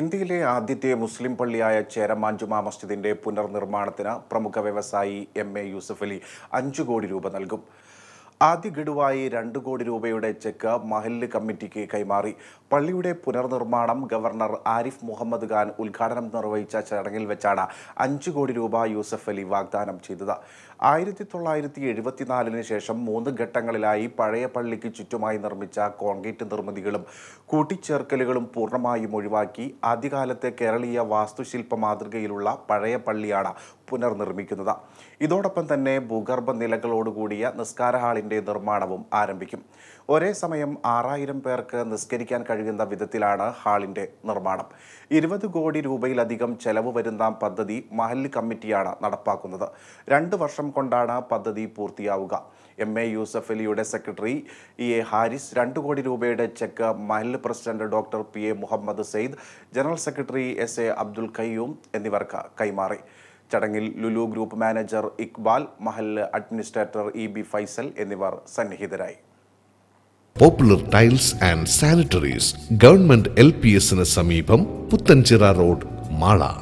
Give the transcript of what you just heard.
ഇന്ത്യയിലെ ആദ്യത്തെ മുസ്ലിം പള്ളിയായ ചേരമാഞ്ചുമാ മസ്ജിദിന്റെ പുനർനിർമ്മാണത്തിന് പ്രമുഖ വ്യവസായി എം എ യൂസഫലി അഞ്ചു കോടി രൂപ നൽകും ഗഡുവായി രണ്ടു കോടി രൂപയുടെ ചെക്ക് മഹല്ല് കമ്മിറ്റിക്ക് കൈമാറി പള്ളിയുടെ പുനർനിർമ്മാണം ഗവർണർ ആരിഫ് മുഹമ്മദ് ഖാൻ ഉദ്ഘാടനം നിർവഹിച്ച ചടങ്ങിൽ വെച്ചാണ് അഞ്ചു കോടി രൂപ യൂസഫ് അലി വാഗ്ദാനം ചെയ്തത് ആയിരത്തി തൊള്ളായിരത്തി എഴുപത്തിനാലിന് ശേഷം മൂന്ന് ഘട്ടങ്ങളിലായി പഴയ പള്ളിക്ക് ചുറ്റുമായി നിർമ്മിച്ച കോൺക്രീറ്റ് നിർമ്മിതികളും കൂട്ടിച്ചേർക്കലുകളും പൂർണ്ണമായും ഒഴിവാക്കി ആദ്യകാലത്തെ കേരളീയ വാസ്തുശില്പ മാതൃകയിലുള്ള പഴയ പള്ളിയാണ് പുനർനിർമ്മിക്കുന്നത് ഇതോടൊപ്പം തന്നെ ഭൂഗർഭ നിലകളോടുകൂടിയ നിസ്കാര ഹാളിൽ അതിൻ്റെ നിർമ്മാണവും ആരംഭിക്കും ഒരേ സമയം ആറായിരം പേർക്ക് നിസ്കരിക്കാൻ കഴിയുന്ന വിധത്തിലാണ് ഹാളിൻ്റെ നിർമ്മാണം ഇരുപത് കോടി രൂപയിലധികം ചെലവ് വരുന്ന പദ്ധതി മഹല്ല് കമ്മിറ്റിയാണ് നടപ്പാക്കുന്നത് രണ്ട് വർഷം കൊണ്ടാണ് പദ്ധതി പൂർത്തിയാവുക എം എ യൂസഫ് അലിയുടെ സെക്രട്ടറി ഇ എ ഹാരിസ് രണ്ട് കോടി രൂപയുടെ ചെക്ക് മഹല്ല് president doctor P A Muhammad Sayed general secretary S A Abdul Khayyum എന്നിവർക്ക് കൈമാറി ചടങ്ങിൽ ലുലു ഗ്രൂപ്പ് മാനേജർ ഇക്ബാൽ മഹൽ അഡ്മിനിസ്ട്രേറ്റർ ഇ ബി ഫൈസൽ എന്നിവർ സന്നിഹിതരായി popular tiles and sanitaries government L P എസിന് സമീപം പുത്തൻചിറ റോഡ് മാള